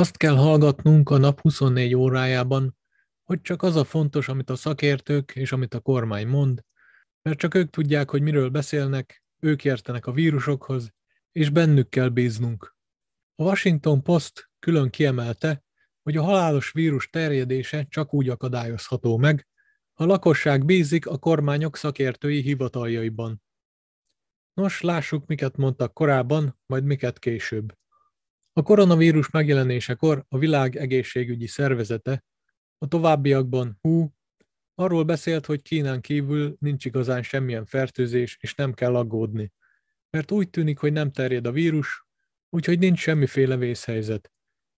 Azt kell hallgatnunk a nap 24 órájában, hogy csak az a fontos, amit a szakértők és amit a kormány mond, mert csak ők tudják, hogy miről beszélnek, ők értenek a vírusokhoz, és bennük kell bíznunk. A Washington Post külön kiemelte, hogy a halálos vírus terjedése csak úgy akadályozható meg, ha a lakosság bízik a kormányok szakértői hivataljaiban. Nos, lássuk, miket mondtak korábban, majd miket később. A koronavírus megjelenésekor a világ egészségügyi szervezete a továbbiakban hú, arról beszélt, hogy Kínán kívül nincs igazán semmilyen fertőzés, és nem kell aggódni. Mert úgy tűnik, hogy nem terjed a vírus, úgyhogy nincs semmiféle vészhelyzet.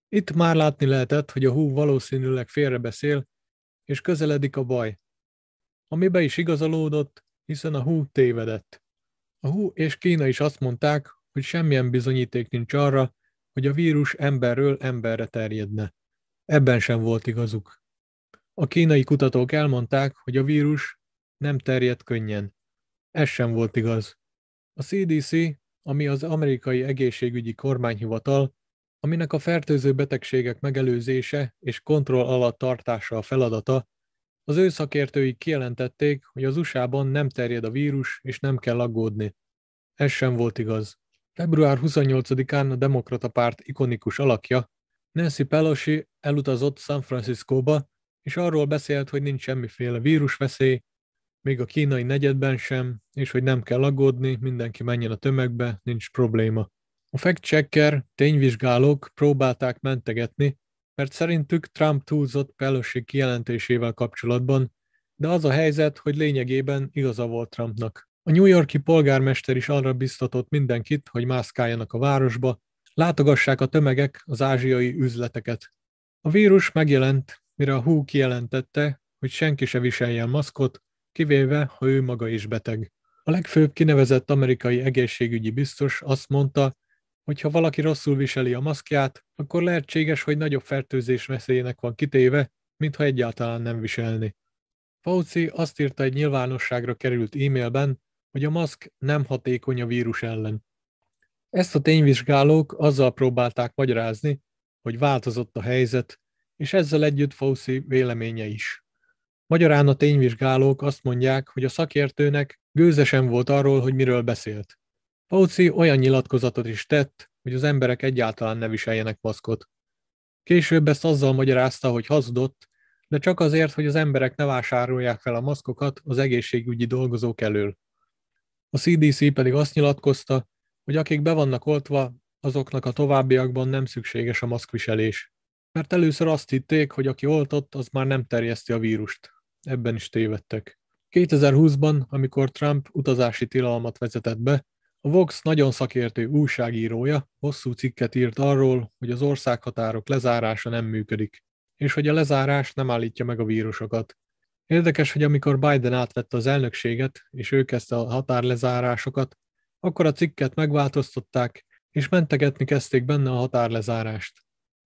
Itt már látni lehetett, hogy a hú valószínűleg félrebeszél, és közeledik a baj. Amibe is igazolódott, hiszen a hú tévedett. A hú és Kína is azt mondták, hogy semmilyen bizonyíték nincs arra, hogy a vírus emberről emberre terjedne. Ebben sem volt igazuk. A kínai kutatók elmondták, hogy a vírus nem terjed könnyen. Ez sem volt igaz. A CDC, ami az amerikai egészségügyi kormányhivatal, aminek a fertőző betegségek megelőzése és kontroll alatt tartása a feladata, az ő szakértői kijelentették, hogy az USA-ban nem terjed a vírus, és nem kell aggódni. Ez sem volt igaz. Február 28-án a Demokrata párt ikonikus alakja, Nancy Pelosi elutazott San Franciscóba, és arról beszélt, hogy nincs semmiféle vírusveszély, még a kínai negyedben sem, és hogy nem kell aggódni, mindenki menjen a tömegbe, nincs probléma. A fact-checker tényvizsgálók próbálták mentegetni, mert szerintük Trump túlzott Pelosi kijelentésével kapcsolatban, de az a helyzet, hogy lényegében igaza volt Trumpnak. A New Yorki polgármester is arra biztatott mindenkit, hogy mászkáljanak a városba, látogassák a tömegek az ázsiai üzleteket. A vírus megjelent, mire a WHO kijelentette, hogy senki se viseljen maszkot, kivéve, ha ő maga is beteg. A legfőbb kinevezett amerikai egészségügyi biztos azt mondta, hogy ha valaki rosszul viseli a maszkját, akkor lehetséges, hogy nagyobb fertőzés veszélyének van kitéve, mintha egyáltalán nem viselni. Fauci azt írta egy nyilvánosságra került e-mailben, hogy a maszk nem hatékony a vírus ellen. Ezt a tényvizsgálók azzal próbálták magyarázni, hogy változott a helyzet, és ezzel együtt Fauci véleménye is. Magyarán a tényvizsgálók azt mondják, hogy a szakértőnek gőzesen volt arról, hogy miről beszélt. Fauci olyan nyilatkozatot is tett, hogy az emberek egyáltalán ne viseljenek maszkot. Később ezt azzal magyarázta, hogy hazudott, de csak azért, hogy az emberek ne vásárolják fel a maszkokat az egészségügyi dolgozók elől. A CDC pedig azt nyilatkozta, hogy akik be vannak oltva, azoknak a továbbiakban nem szükséges a maszkviselés. Mert először azt hitték, hogy aki oltott, az már nem terjeszti a vírust. Ebben is tévedtek. 2020-ban, amikor Trump utazási tilalmat vezetett be, a Vox nagyon szakértő újságírója hosszú cikket írt arról, hogy az országhatárok lezárása nem működik, és hogy a lezárás nem állítja meg a vírusokat. Érdekes, hogy amikor Biden átvette az elnökséget, és ő kezdte a határlezárásokat, akkor a cikket megváltoztatták, és mentegetni kezdték benne a határlezárást.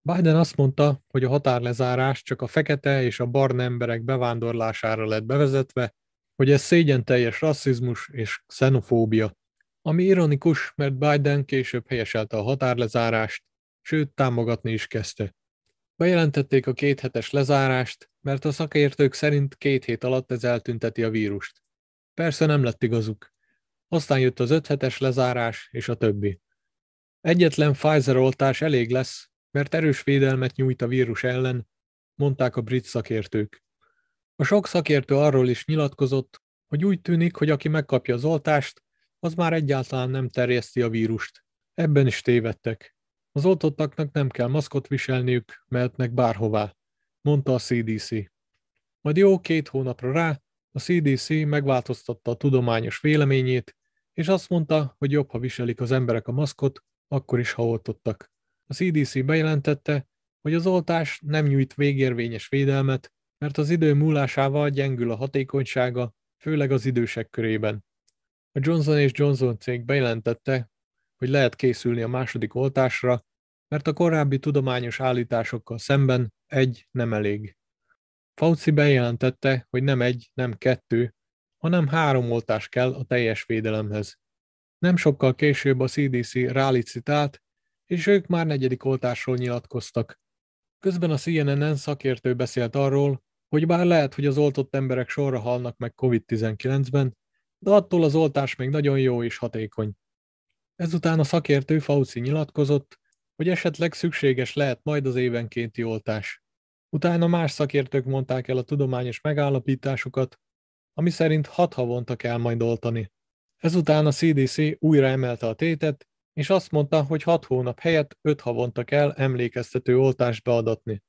Biden azt mondta, hogy a határlezárás csak a fekete és a barna emberek bevándorlására lett bevezetve, hogy ez szégyen teljes rasszizmus és xenofóbia. Ami ironikus, mert Biden később helyeselte a határlezárást, sőt támogatni is kezdte. Bejelentették a kéthetes lezárást, mert a szakértők szerint két hét alatt ez eltünteti a vírust. Persze nem lett igazuk. Aztán jött az öthetes lezárás és a többi. Egyetlen Pfizer oltás elég lesz, mert erős védelmet nyújt a vírus ellen, mondták a brit szakértők. A sok szakértő arról is nyilatkozott, hogy úgy tűnik, hogy aki megkapja az oltást, az már egyáltalán nem terjeszti a vírust. Ebben is tévedtek. Az oltottaknak nem kell maszkot viselniük, mehetnek bárhová mondta a CDC. Majd jó két hónapra rá a CDC megváltoztatta a tudományos véleményét, és azt mondta, hogy jobb, ha viselik az emberek a maszkot, akkor is, ha oltottak. A CDC bejelentette, hogy az oltás nem nyújt végérvényes védelmet, mert az idő múlásával gyengül a hatékonysága, főleg az idősek körében. A Johnson és Johnson cég bejelentette, hogy lehet készülni a második oltásra, mert a korábbi tudományos állításokkal szemben egy nem elég. Fauci bejelentette, hogy nem egy, nem kettő, hanem három oltás kell a teljes védelemhez. Nem sokkal később a CDC rálicitált, és ők már negyedik oltásról nyilatkoztak. Közben a CNN-en szakértő beszélt arról, hogy bár lehet, hogy az oltott emberek sorra halnak meg COVID-19-ben, de attól az oltás még nagyon jó és hatékony. Ezután a szakértő Fauci nyilatkozott, hogy esetleg szükséges lehet majd az évenkénti oltás. Utána más szakértők mondták el a tudományos megállapításukat, ami szerint hat havonta kell majd oltani. Ezután a CDC újra emelte a tétet, és azt mondta, hogy hat hónap helyett öt havonta kell emlékeztető oltást beadatni.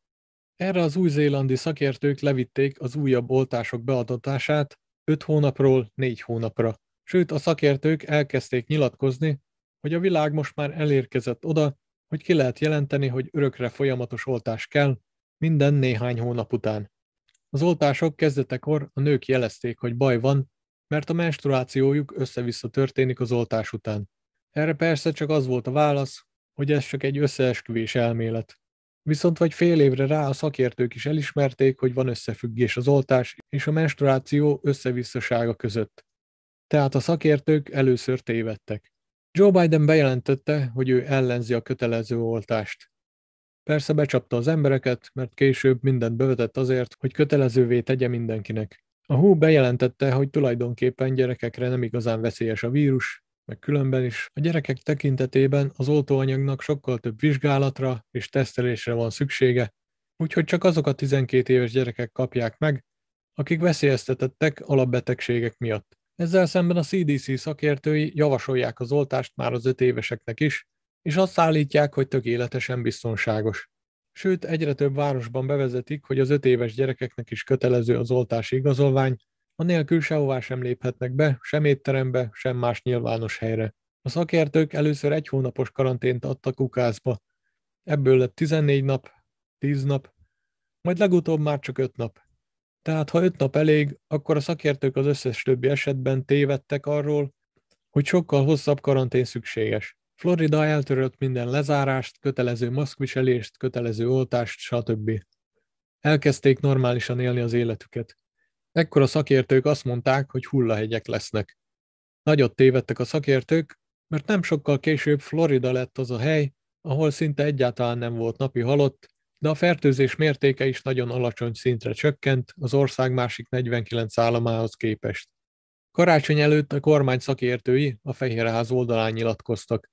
Erre az új-zélandi szakértők levitték az újabb oltások beadatását 5 hónapról 4 hónapra. Sőt, a szakértők elkezdték nyilatkozni, hogy a világ most már elérkezett oda, hogy ki lehet jelenteni, hogy örökre folyamatos oltás kell, minden néhány hónap után. Az oltások kezdetekor a nők jelezték, hogy baj van, mert a menstruációjuk össze-vissza történik az oltás után. Erre persze csak az volt a válasz, hogy ez csak egy összeesküvés elmélet. Viszont vagy fél évre rá a szakértők is elismerték, hogy van összefüggés az oltás és a menstruáció összevisszasága között. Tehát a szakértők először tévedtek. Joe Biden bejelentette, hogy ő ellenzi a kötelező oltást. Persze becsapta az embereket, mert később mindent bevetett azért, hogy kötelezővé tegye mindenkinek. A hú bejelentette, hogy tulajdonképpen gyerekekre nem igazán veszélyes a vírus, meg különben is. A gyerekek tekintetében az oltóanyagnak sokkal több vizsgálatra és tesztelésre van szüksége, úgyhogy csak azok a 12 éves gyerekek kapják meg, akik veszélyeztetettek alapbetegségek miatt. Ezzel szemben a CDC szakértői javasolják az oltást már az 5 éveseknek is, és azt állítják, hogy tökéletesen biztonságos. Sőt, egyre több városban bevezetik, hogy az öt éves gyerekeknek is kötelező az oltási igazolvány, anélkül sehová sem léphetnek be, sem étterembe, sem más nyilvános helyre. A szakértők először egy hónapos karantént adtak ukázba. Ebből lett 14 nap, 10 nap, majd legutóbb már csak 5 nap. Tehát ha 5 nap elég, akkor a szakértők az összes többi esetben tévedtek arról, hogy sokkal hosszabb karantén szükséges. Florida eltörölt minden lezárást, kötelező maszkviselést, kötelező oltást, stb. Elkezdték normálisan élni az életüket. Ekkor a szakértők azt mondták, hogy hullahegyek lesznek. Nagyot tévedtek a szakértők, mert nem sokkal később Florida lett az a hely, ahol szinte egyáltalán nem volt napi halott, de a fertőzés mértéke is nagyon alacsony szintre csökkent az ország másik 49 államához képest. Karácsony előtt a kormány szakértői a Fehérház oldalán nyilatkoztak.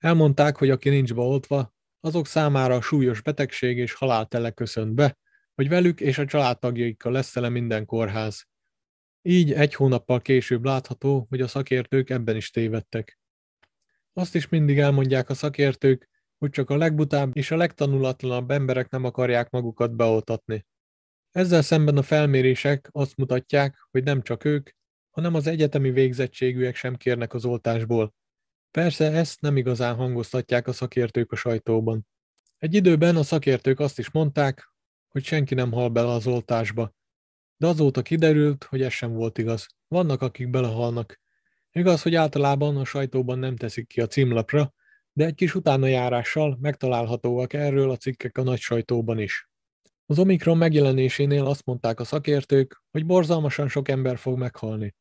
Elmondták, hogy aki nincs beoltva, azok számára a súlyos betegség és halál tele köszönt be, hogy velük és a családtagjaikkal lesz tele minden kórház. Így egy hónappal később látható, hogy a szakértők ebben is tévedtek. Azt is mindig elmondják a szakértők, hogy csak a legbutább és a legtanulatlanabb emberek nem akarják magukat beoltatni. Ezzel szemben a felmérések azt mutatják, hogy nem csak ők, hanem az egyetemi végzettségűek sem kérnek az oltásból. Persze ezt nem igazán hangoztatják a szakértők a sajtóban. Egy időben a szakértők azt is mondták, hogy senki nem hal bele az oltásba. De azóta kiderült, hogy ez sem volt igaz. Vannak, akik belehalnak. Igaz, hogy általában a sajtóban nem teszik ki a címlapra, de egy kis utánajárással megtalálhatóak erről a cikkek a nagy sajtóban is. Az Omikron megjelenésénél azt mondták a szakértők, hogy borzalmasan sok ember fog meghalni.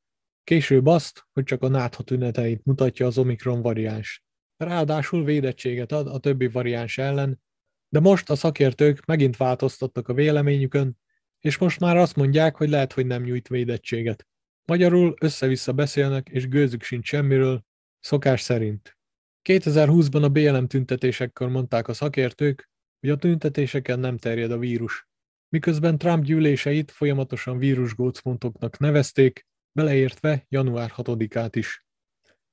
Később azt, hogy csak a nátha tüneteit mutatja az Omikron variáns. Ráadásul védettséget ad a többi variáns ellen, de most a szakértők megint változtattak a véleményükön, és most már azt mondják, hogy lehet, hogy nem nyújt védettséget. Magyarul össze-vissza beszélnek, és gőzük sincs semmiről, szokás szerint. 2020-ban a BLM tüntetésekkor mondták a szakértők, hogy a tüntetéseken nem terjed a vírus. Miközben Trump gyűléseit folyamatosan vírusgócpontoknak nevezték, beleértve január 6-át is.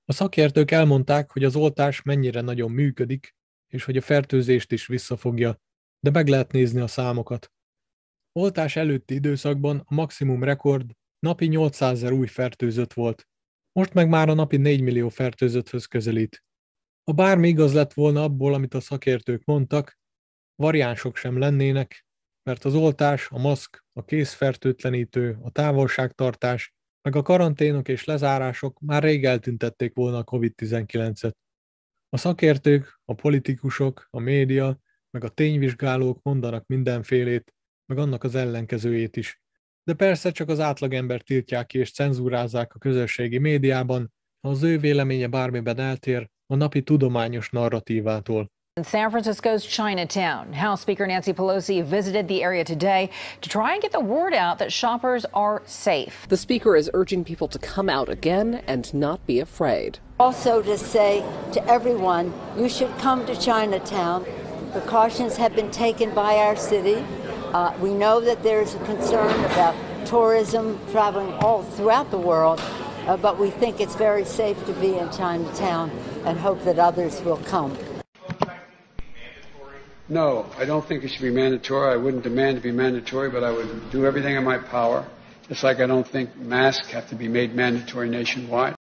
A szakértők elmondták, hogy az oltás mennyire nagyon működik, és hogy a fertőzést is visszafogja, de meg lehet nézni a számokat. Oltás előtti időszakban a maximum rekord napi 800 ezer új fertőzött volt, most meg már a napi 4 millió fertőzötthöz közelít. Ha bármi igaz lett volna abból, amit a szakértők mondtak, variánsok sem lennének, mert az oltás, a maszk, a készfertőtlenítő, a távolságtartás meg a karanténok és lezárások már rég eltüntették volna a COVID-19-et. A szakértők, a politikusok, a média, meg a tényvizsgálók mondanak mindenfélét, meg annak az ellenkezőjét is. De persze csak az átlagember tiltják ki és cenzúrázzák a közösségi médiában, ha az ő véleménye bármiben eltér a napi tudományos narratívától. In San Francisco's Chinatown, House Speaker Nancy Pelosi visited the area today to try and get the word out that shoppers are safe. The speaker is urging people to come out again and not be afraid. Also, to say to everyone, you should come to Chinatown. Precautions have been taken by our city. Uh, we know that there is a concern about tourism traveling all throughout the world, uh, but we think it's very safe to be in Chinatown and hope that others will come. No, I don't think it should be mandatory. I wouldn't demand to be mandatory, but I would do everything in my power. It's like I don't think masks have to be made mandatory nationwide.